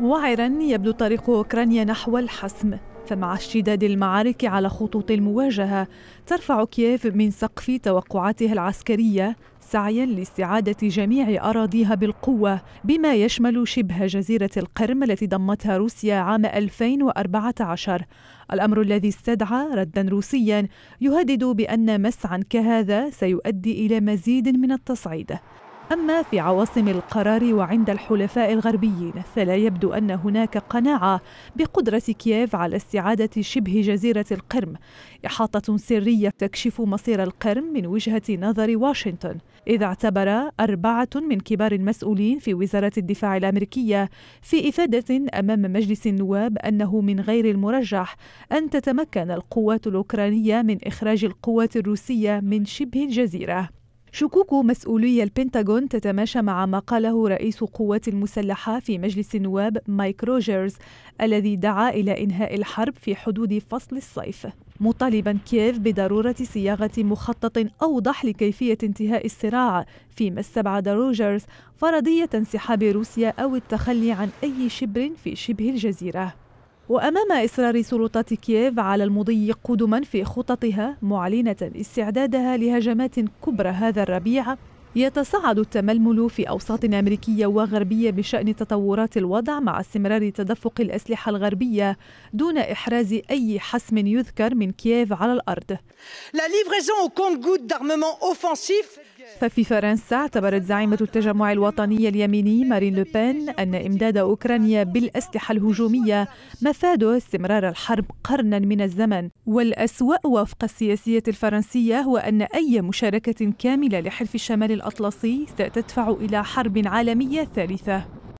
وعرا يبدو طريق أوكرانيا نحو الحسم فمع اشتداد المعارك على خطوط المواجهة ترفع كييف من سقف توقعاتها العسكرية سعيا لاستعادة جميع أراضيها بالقوة بما يشمل شبه جزيرة القرم التي ضمتها روسيا عام 2014 الأمر الذي استدعى ردا روسيا يهدد بأن مسعى كهذا سيؤدي إلى مزيد من التصعيد أما في عواصم القرار وعند الحلفاء الغربيين فلا يبدو أن هناك قناعة بقدرة كييف على استعادة شبه جزيرة القرم إحاطة سرية تكشف مصير القرم من وجهة نظر واشنطن إذ اعتبر أربعة من كبار المسؤولين في وزارة الدفاع الأمريكية في إفادة أمام مجلس النواب أنه من غير المرجح أن تتمكن القوات الأوكرانية من إخراج القوات الروسية من شبه الجزيرة شكوك مسؤولي البنتاغون تتماشى مع ما قاله رئيس القوات المسلحة في مجلس النواب مايك روجرز الذي دعا إلى إنهاء الحرب في حدود فصل الصيف مطالبا كييف بضرورة صياغة مخطط أوضح لكيفية انتهاء الصراع فيما استبعد روجرز فرضية انسحاب روسيا أو التخلي عن أي شبر في شبه الجزيرة وأمام إصرار سلطات كييف على المضي قدما في خططها معلنة استعدادها لهجمات كبرى هذا الربيع يتصاعد التململ في أوساط أمريكية وغربية بشأن تطورات الوضع مع استمرار تدفق الأسلحة الغربية دون إحراز أي حسم يذكر من كييف على الأرض. La livraison au compte-goutte d'armement offensif ففي فرنسا اعتبرت زعيمة التجمع الوطني اليميني مارين لوبين أن إمداد أوكرانيا بالأسلحة الهجومية مفاده استمرار الحرب قرنا من الزمن والأسوأ وفق السياسية الفرنسية هو أن أي مشاركة كاملة لحلف الشمال الأطلسي ستدفع إلى حرب عالمية ثالثة